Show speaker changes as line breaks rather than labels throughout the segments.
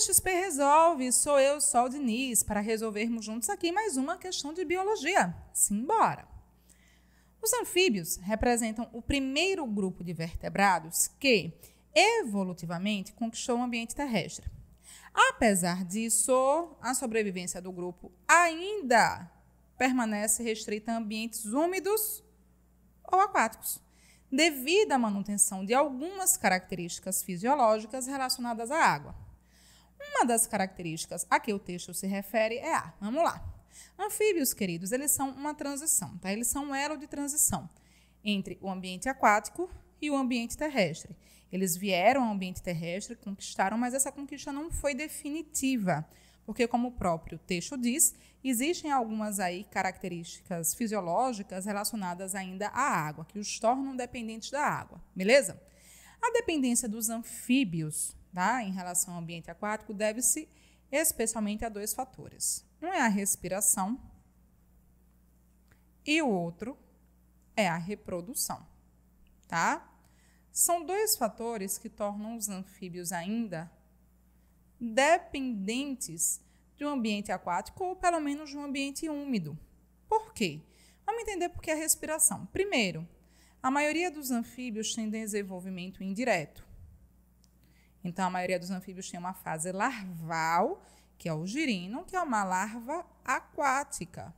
XP Resolve, sou eu, Sol Diniz, para resolvermos juntos aqui mais uma questão de biologia. Simbora! Os anfíbios representam o primeiro grupo de vertebrados que, evolutivamente, conquistou o ambiente terrestre. Apesar disso, a sobrevivência do grupo ainda permanece restrita a ambientes úmidos ou aquáticos, devido à manutenção de algumas características fisiológicas relacionadas à água. Uma das características a que o texto se refere é a. Vamos lá. Anfíbios, queridos, eles são uma transição, tá? Eles são um elo de transição entre o ambiente aquático e o ambiente terrestre. Eles vieram ao ambiente terrestre, conquistaram, mas essa conquista não foi definitiva, porque, como o próprio texto diz, existem algumas aí características fisiológicas relacionadas ainda à água, que os tornam dependentes da água, beleza? A dependência dos anfíbios tá? em relação ao ambiente aquático deve-se especialmente a dois fatores. Um é a respiração e o outro é a reprodução. Tá? São dois fatores que tornam os anfíbios ainda dependentes de um ambiente aquático ou pelo menos de um ambiente úmido. Por quê? Vamos entender por que a respiração. Primeiro, a maioria dos anfíbios tem desenvolvimento indireto. Então, a maioria dos anfíbios tem uma fase larval, que é o girino, que é uma larva aquática.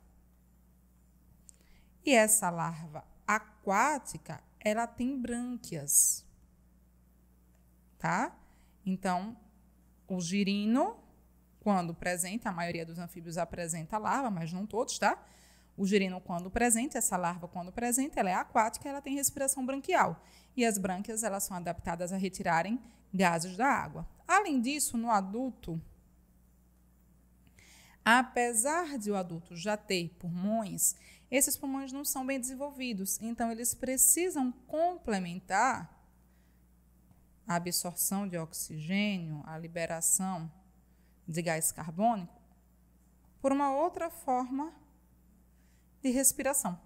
E essa larva aquática, ela tem brânquias. Tá? Então, o girino, quando presente, a maioria dos anfíbios apresenta larva, mas não todos, tá? O girino, quando presente, essa larva, quando presente, ela é aquática, ela tem respiração branquial. E as brânquias, elas são adaptadas a retirarem gases da água. Além disso, no adulto, apesar de o adulto já ter pulmões, esses pulmões não são bem desenvolvidos, então eles precisam complementar a absorção de oxigênio, a liberação de gás carbônico, por uma outra forma de respiração,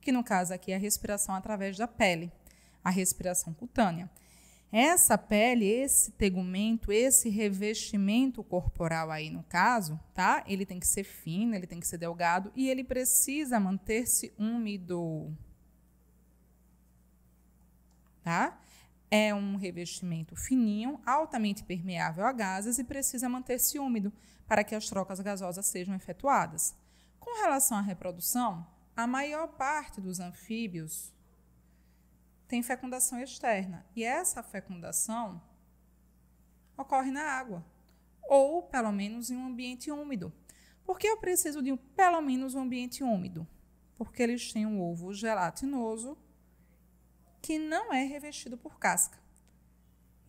que no caso aqui é a respiração através da pele, a respiração cutânea. Essa pele, esse tegumento, esse revestimento corporal aí no caso, tá? Ele tem que ser fino, ele tem que ser delgado e ele precisa manter-se úmido. Tá? É um revestimento fininho, altamente permeável a gases e precisa manter-se úmido para que as trocas gasosas sejam efetuadas. Com relação à reprodução, a maior parte dos anfíbios tem fecundação externa e essa fecundação ocorre na água ou pelo menos em um ambiente úmido. Por que eu preciso de pelo menos um ambiente úmido? Porque eles têm um ovo gelatinoso que não é revestido por casca.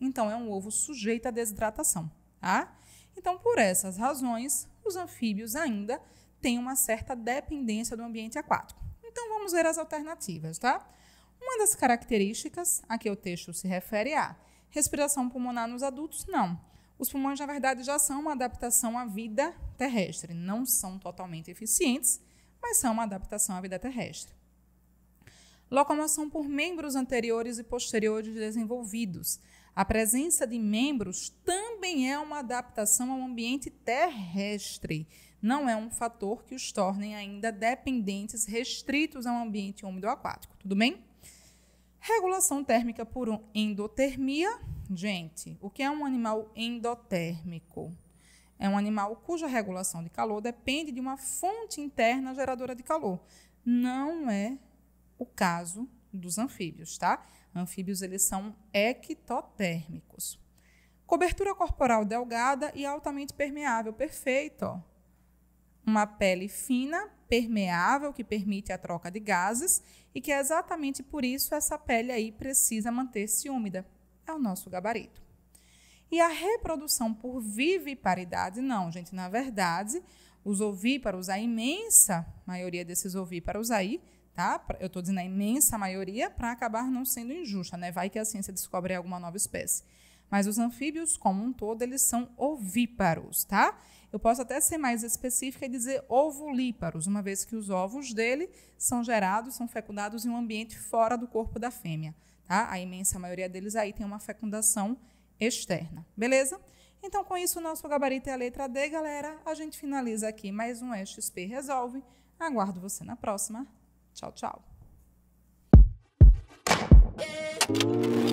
Então é um ovo sujeito à desidratação, tá? Então por essas razões, os anfíbios ainda tem uma certa dependência do ambiente aquático. Então vamos ver as alternativas, tá? Uma das características a que o texto se refere é a respiração pulmonar nos adultos, não. Os pulmões, na verdade, já são uma adaptação à vida terrestre. Não são totalmente eficientes, mas são uma adaptação à vida terrestre. Locomoção por membros anteriores e posteriores desenvolvidos. A presença de membros também é uma adaptação ao ambiente terrestre não é um fator que os tornem ainda dependentes restritos a um ambiente úmido aquático, tudo bem? Regulação térmica por endotermia. Gente, o que é um animal endotérmico? É um animal cuja regulação de calor depende de uma fonte interna geradora de calor. Não é o caso dos anfíbios, tá? Anfíbios eles são ectotérmicos. Cobertura corporal delgada e altamente permeável, perfeito. Ó uma pele fina, permeável, que permite a troca de gases e que é exatamente por isso essa pele aí precisa manter-se úmida. É o nosso gabarito. E a reprodução por viviparidade, não, gente. Na verdade, os ovíparos, a imensa maioria desses ovíparos aí, tá? Eu estou dizendo a imensa maioria para acabar não sendo injusta, né? Vai que a ciência descobre alguma nova espécie. Mas os anfíbios, como um todo, eles são ovíparos, tá? Eu posso até ser mais específica e dizer ovulíparos, uma vez que os ovos dele são gerados, são fecundados em um ambiente fora do corpo da fêmea, tá? A imensa maioria deles aí tem uma fecundação externa, beleza? Então, com isso, o nosso gabarito é a letra D, galera. A gente finaliza aqui mais um XP Resolve. Aguardo você na próxima. Tchau, tchau. É.